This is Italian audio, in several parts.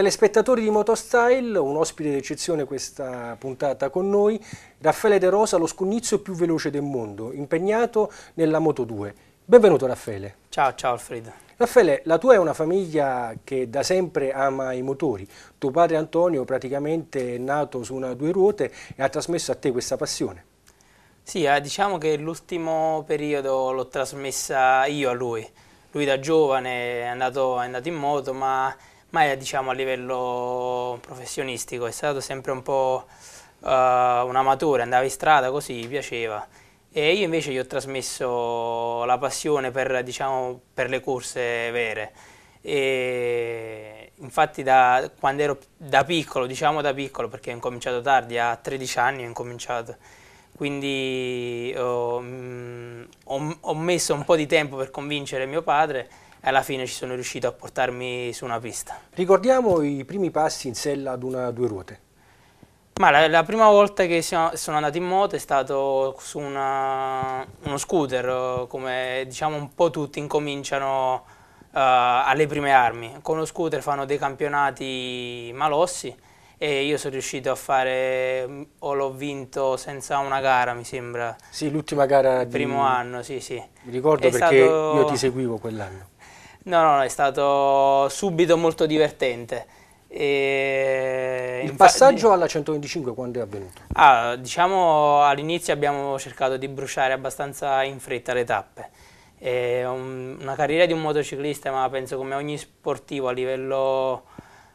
Telespettatori di Motostyle, un ospite d'eccezione questa puntata con noi, Raffaele De Rosa, lo scunnizio più veloce del mondo, impegnato nella Moto 2. Benvenuto Raffaele. Ciao, ciao Alfredo. Raffaele, la tua è una famiglia che da sempre ama i motori. Tuo padre Antonio praticamente è nato su una due ruote e ha trasmesso a te questa passione. Sì, eh, diciamo che l'ultimo periodo l'ho trasmessa io a lui. Lui da giovane è andato, è andato in moto, ma ma diciamo, a livello professionistico, è stato sempre un po' uh, un amatore, andava in strada così, gli piaceva. E io invece gli ho trasmesso la passione per, diciamo, per le corse vere. E infatti da quando ero da piccolo, diciamo da piccolo perché ho incominciato tardi, a 13 anni ho incominciato, quindi mm, ho, ho messo un po' di tempo per convincere mio padre e alla fine ci sono riuscito a portarmi su una pista. Ricordiamo i primi passi in sella ad una due ruote. Ma la, la prima volta che siamo, sono andato in moto è stato su una, uno scooter, come diciamo un po' tutti incominciano uh, alle prime armi. Con lo scooter fanno dei campionati malossi e io sono riuscito a fare, mm, o l'ho vinto senza una gara mi sembra. Sì, l'ultima gara di... primo anno, sì sì. Mi ricordo è perché stato... io ti seguivo quell'anno. No, no, no, è stato subito molto divertente. E il passaggio alla 125 quando è avvenuto? Ah, diciamo all'inizio abbiamo cercato di bruciare abbastanza in fretta le tappe. È un, una carriera di un motociclista, ma penso come ogni sportivo a livello,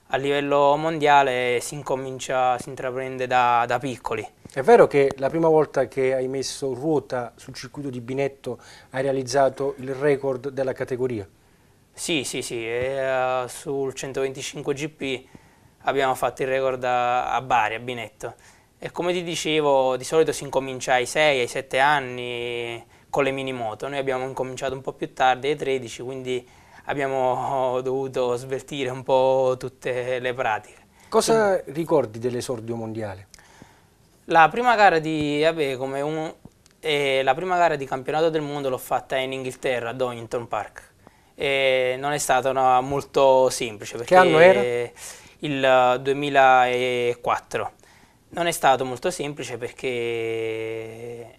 a livello mondiale si incomincia, si intraprende da, da piccoli. È vero che la prima volta che hai messo ruota sul circuito di Binetto hai realizzato il record della categoria? Sì, sì, sì, e, uh, sul 125 GP abbiamo fatto il record a, a, Bari, a Binetto. E come ti dicevo, di solito si incomincia ai 6, ai 7 anni con le mini moto. Noi abbiamo incominciato un po' più tardi, ai 13, quindi abbiamo dovuto svertire un po' tutte le pratiche. Cosa quindi, ricordi dell'esordio mondiale? La prima gara di, vabbè, un, eh, la prima gara di campionato del mondo l'ho fatta in Inghilterra, a Donington Park eh, non è stata una, molto semplice. Perché che anno era? Il 2004. Non è stato molto semplice perché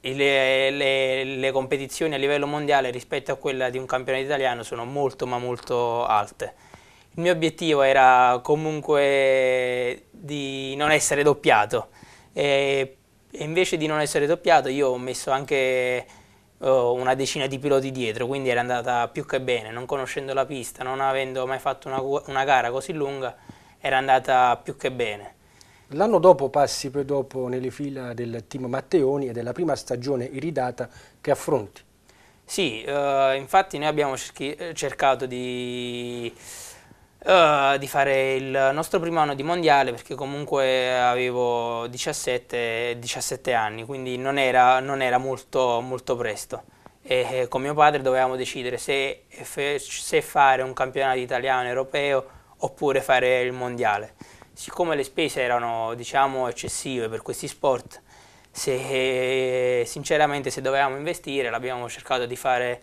le, le, le, competizioni a livello mondiale rispetto a quella di un campionato italiano sono molto ma molto alte. Il mio obiettivo era comunque di non essere doppiato e, e invece di non essere doppiato io ho messo anche eh, una decina di piloti dietro, quindi era andata più che bene, non conoscendo la pista, non avendo mai fatto una, una gara così lunga, era andata più che bene. L'anno dopo passi poi dopo nelle fila del team Matteoni e della prima stagione iridata che affronti. Sì, eh, infatti noi abbiamo eh, cercato di Uh, di fare il nostro primo anno di mondiale perché comunque avevo 17, 17 anni, quindi non era, non era molto, molto, presto. E, eh, con mio padre dovevamo decidere se, se, fare un campionato italiano europeo oppure fare il mondiale. Siccome le spese erano diciamo, eccessive per questi sport, se, eh, sinceramente se dovevamo investire l'abbiamo cercato di fare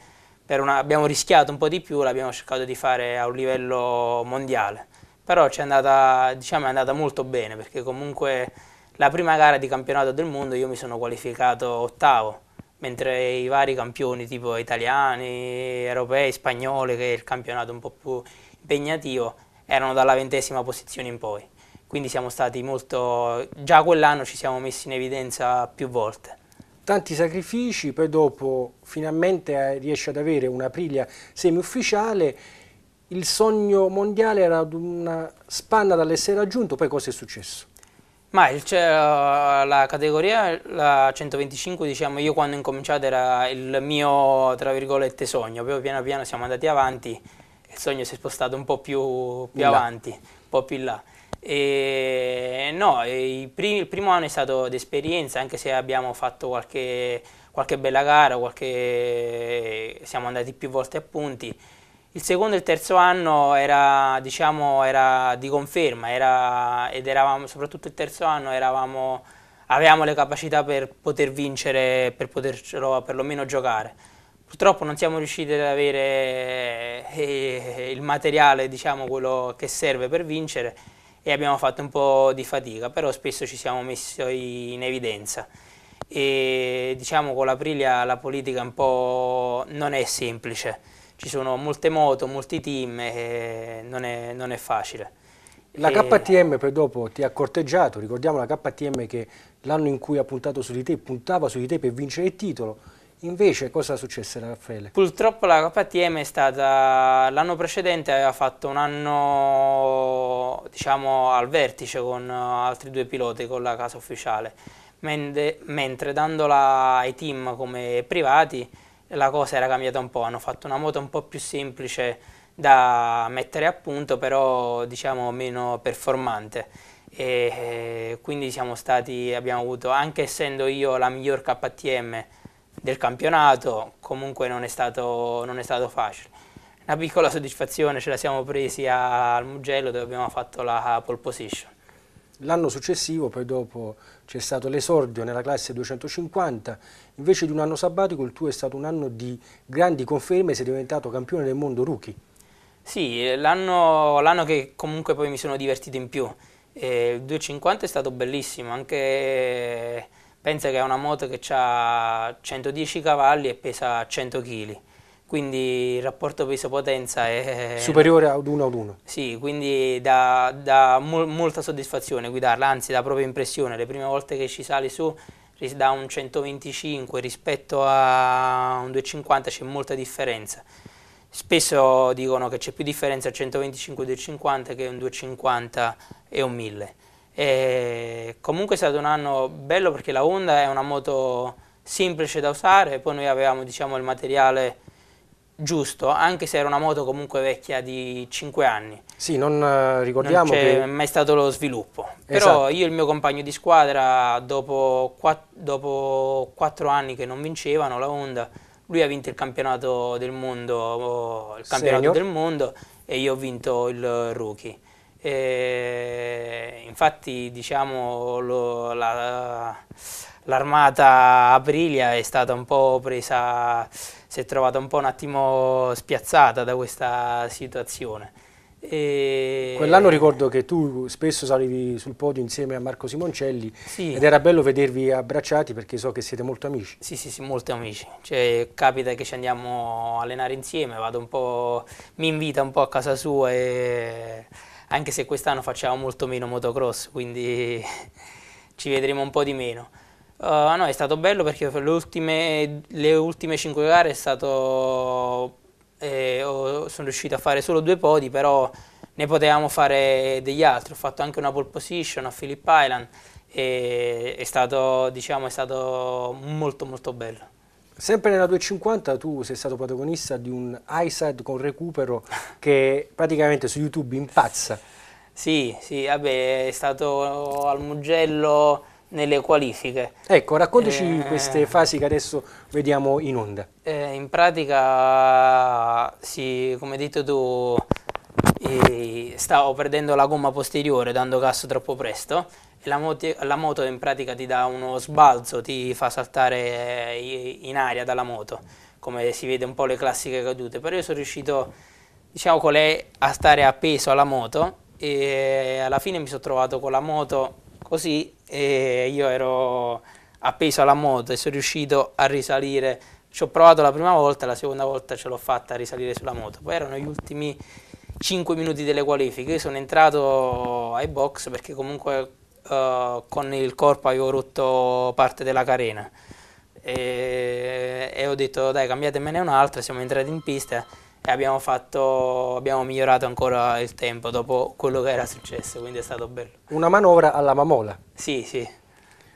una, abbiamo rischiato un po' di più, l'abbiamo cercato di fare a un livello mondiale, però ci è andata, diciamo, è andata molto bene perché comunque la prima gara di campionato del mondo io mi sono qualificato ottavo, mentre i vari campioni tipo italiani, europei, spagnoli, che è il campionato un po' più impegnativo, erano dalla ventesima posizione in poi. Quindi siamo stati molto, già quell'anno ci siamo messi in evidenza più volte tanti sacrifici, poi dopo finalmente eh, riesce ad avere una priglia semiufficiale, il sogno mondiale era ad una spanna dall'essere raggiunto, poi cosa è successo? Ma il, cioè, la categoria, la 125, diciamo, io quando ho incominciato era il mio, tra virgolette, sogno, poi piano piano siamo andati avanti, il sogno si è spostato un po' più, più avanti, un po' più in là. E no, il, primi, il primo anno è stato d'esperienza, anche se abbiamo fatto qualche, qualche bella gara, qualche, siamo andati più volte a punti. Il secondo e il terzo anno era, diciamo, era di conferma era, ed eravamo, soprattutto il terzo anno eravamo, avevamo le capacità per poter vincere, per potercelo perlomeno giocare. Purtroppo non siamo riusciti ad avere eh, il materiale, diciamo, quello che serve per vincere e abbiamo fatto un po' di fatica, però spesso ci siamo messi in evidenza. E diciamo con l'Aprilia la politica un po' non è semplice, ci sono molte moto, molti team e non è, non è facile. La KTM per dopo ti ha corteggiato, ricordiamo la KTM che l'anno in cui ha puntato su di te, puntava su di te per vincere il titolo, Invece cosa successe a Raffaele? Purtroppo la KTM è stata l'anno precedente aveva fatto un anno diciamo al vertice con eh, altri due piloti con la casa ufficiale mentre dandola ai team come privati la cosa era cambiata un po', hanno fatto una moto un po' più semplice da mettere a punto però diciamo meno performante e eh, quindi siamo stati, abbiamo avuto anche essendo io la miglior KTM del campionato, comunque non è stato, non è stato facile. Una piccola soddisfazione ce la siamo presi al Mugello dove abbiamo fatto la pole position. L'anno successivo, poi dopo c'è stato l'esordio nella classe 250, invece di un anno sabbatico il tuo è stato un anno di grandi conferme, sei diventato campione del mondo rookie. Sì, l'anno che comunque poi mi sono divertito in più. Eh, il 250 è stato bellissimo, anche Pensa che è una moto che ha 110 cavalli e pesa 100 kg, quindi il rapporto peso-potenza è... Superiore ad uno ad uno. Sì, quindi dà, dà mol molta soddisfazione guidarla, anzi dà proprio impressione, le prime volte che ci sali su da un 125 rispetto a un 250 c'è molta differenza. Spesso dicono che c'è più differenza al 125 e 250 che un 250 e un 1000. E comunque è stato un anno bello perché la Honda è una moto semplice da usare, poi noi avevamo diciamo, il materiale giusto, anche se era una moto comunque vecchia di 5 anni. Sì, non eh, ricordiamo non c'è mai stato lo sviluppo. Esatto. Però io e il mio compagno di squadra, dopo 4 anni che non vincevano la Honda, lui ha vinto il campionato del mondo, il campionato del mondo e io ho vinto il rookie. E infatti diciamo, l'armata la, Aprilia è stata un po' presa, si è trovata un po' un attimo spiazzata da questa situazione. E... Quell'anno ricordo che tu spesso salivi sul podio insieme a Marco Simoncelli sì. ed era bello vedervi abbracciati perché so che siete molto amici. Sì, sì, sì, molto amici. Cioè, capita che ci andiamo a allenare insieme, mi invita un po' a casa sua e anche se quest'anno facciamo molto meno motocross, quindi ci vedremo un po' di meno. Uh, no, è stato bello perché le ultime, le ultime 5 gare stato, eh, sono riuscito a fare solo due podi, però ne potevamo fare degli altri. Ho fatto anche una pole position a Philip Island e è stato, diciamo, è stato molto molto bello. Sempre nella 250 tu sei stato protagonista di un iSad con recupero che praticamente su YouTube impazza. Sì, sì, vabbè, è stato al Mugello nelle qualifiche. Ecco, raccontaci eh, queste fasi che adesso vediamo in onda. Eh, in pratica, sì, come hai detto tu, stavo perdendo la gomma posteriore dando gas troppo presto e la, moti- la moto in pratica ti dà uno sbalzo, ti fa saltare eh, in aria dalla moto, come si vede un po' le classiche cadute, però io sono riuscito diciamo con lei a stare appeso alla moto e alla fine mi sono trovato con la moto così e io ero appeso alla moto e sono riuscito a risalire ci ho provato la prima volta, la seconda volta ce l'ho fatta risalire sulla moto. Poi erano gli ultimi 5 minuti delle qualifiche. Io sono entrato ai box perché comunque uh, con il corpo avevo rotto parte della carena. E, e, ho detto dai cambiatemene un'altra, siamo entrati in pista e abbiamo, fatto, abbiamo migliorato ancora il tempo dopo quello che era successo, quindi è stato bello. Una manovra alla mamola. Sì, sì.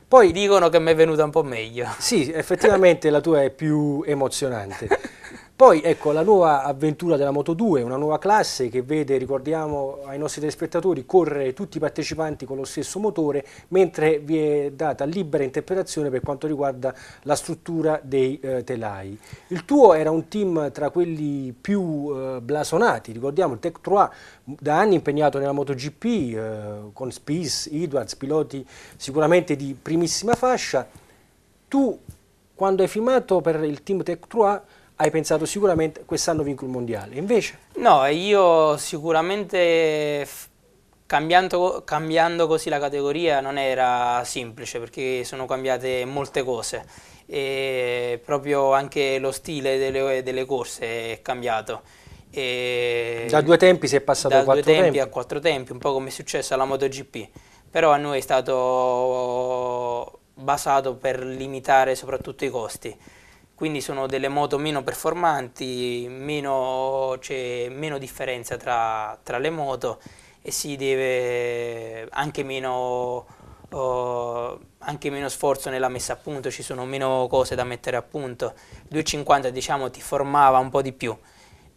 Poi dicono che mi è venuta un po' meglio. Sì, effettivamente la tua è più emozionante. Poi ecco la nuova avventura della Moto 2, una nuova classe che vede, ricordiamo ai nostri telespettatori, correre tutti i partecipanti con lo stesso motore, mentre vi è data libera interpretazione per quanto riguarda la struttura dei eh, telai. Il tuo era un team tra quelli più eh, blasonati, ricordiamo il Tech 3 da anni impegnato nella MotoGP eh, con Spies, Edwards, piloti sicuramente di primissima fascia. Tu quando hai filmato per il team Tech 3 hai pensato sicuramente quest'anno vinco il mondiale, invece? No, io sicuramente cambiando, cambiando così la categoria non era semplice perché sono cambiate molte cose e proprio anche lo stile delle, delle corse è cambiato. E da due tempi si è passato a quattro tempi, tempi a quattro tempi, un po' come è successo alla MotoGP, però a noi è stato basato per limitare soprattutto i costi quindi sono delle moto meno performanti, meno, c'è cioè, meno differenza tra, tra, le moto e si deve anche meno, oh, anche meno, sforzo nella messa a punto, ci sono meno cose da mettere a punto. Il 250 diciamo ti formava un po' di più.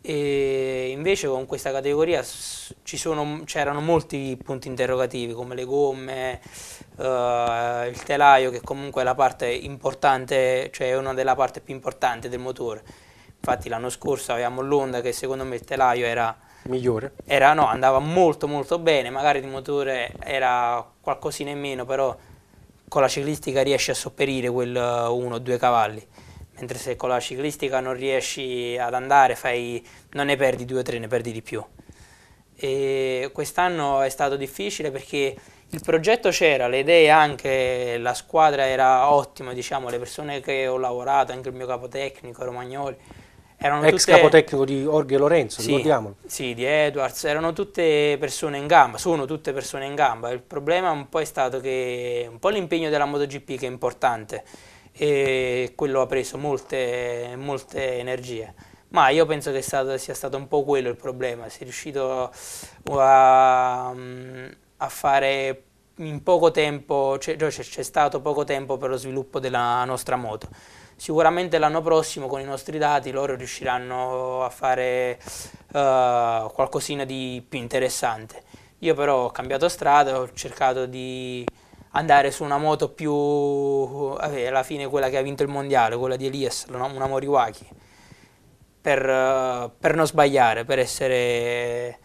E invece con questa categoria c'erano molti punti interrogativi come le gomme, eh, il telaio che comunque è la parte importante, cioè una delle parti più importanti del motore. Infatti l'anno scorso avevamo l'Onda che secondo me il telaio era migliore. Era, no, andava molto molto bene, magari il motore era qualcosina in meno, però con la ciclistica riesce a sopperire quel 1 o 2 cavalli mentre se con la ciclistica non riesci ad andare fai, non ne perdi due o tre, ne perdi di più. E quest'anno è stato difficile perché il progetto c'era, le idee anche, la squadra era ottima, diciamo, le persone che ho lavorato, anche il mio capotecnico Romagnoli, erano Ex tutte... capotecnico di Orghe Lorenzo, sì, ricordiamolo. Sì, di Edwards, erano tutte persone in gamba, sono tutte persone in gamba. Il problema un po' è stato che un po' l'impegno della MotoGP che è importante, e quello ha preso molte, molte energie. Ma io penso che stato, sia stato un po' quello il problema, si è riuscito uh, a, mm, a fare in poco tempo, c'è stato poco tempo per lo sviluppo della nostra moto. Sicuramente l'anno prossimo con i nostri dati loro riusciranno a fare uh, qualcosina di più interessante. Io però ho cambiato strada, ho cercato di andare su una moto più, vabbè, alla fine quella che ha vinto il mondiale, quella di Elias, una Moriwaki, per, per non sbagliare, per essere,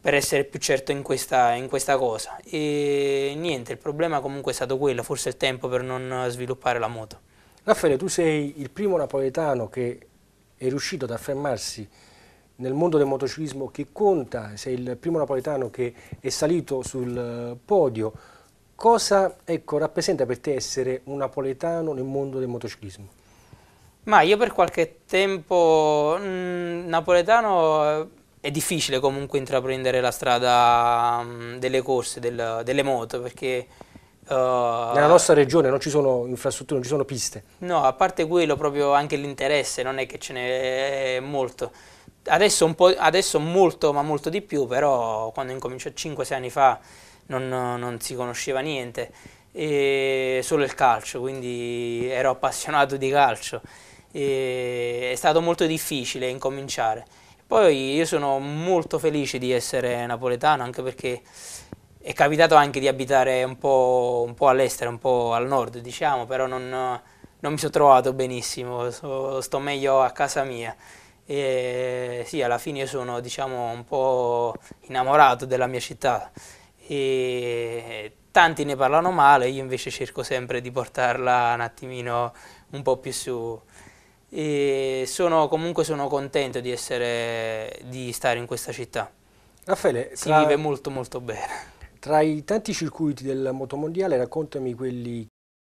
per essere, più certo in questa, in questa cosa. E niente, il problema comunque è stato quello, forse il tempo per non sviluppare la moto. Raffaele, tu sei il primo napoletano che è riuscito ad affermarsi nel mondo del motociclismo che conta, sei il primo napoletano che è salito sul podio, Cosa ecco, rappresenta per te essere un napoletano nel mondo del motociclismo? Ma io per qualche tempo mh, mm, napoletano eh, è difficile comunque intraprendere la strada mh, mm, delle corse, del, delle moto, perché... Uh, Nella nostra regione non ci sono infrastrutture, non ci sono piste. No, a parte quello proprio anche l'interesse, non è che ce n'è eh, molto. Adesso, adesso molto, ma molto di più, però quando incomincio 5-6 anni fa non, non si conosceva niente, solo il calcio, quindi ero appassionato di calcio. E è stato molto difficile incominciare. Poi io sono molto felice di essere napoletano, anche perché è capitato anche di abitare un po', un po all'estero, un po' al nord, diciamo, però non, non mi sono trovato benissimo, so, sto meglio a casa mia. E sì, alla fine sono diciamo, un po' innamorato della mia città e tanti ne parlano male, io invece cerco sempre di portarla un attimino un po' più su. E sono, comunque sono contento di, essere, di stare in questa città. Raffaele, si tra, vive molto molto bene. Tra i tanti circuiti del motomondiale raccontami quelli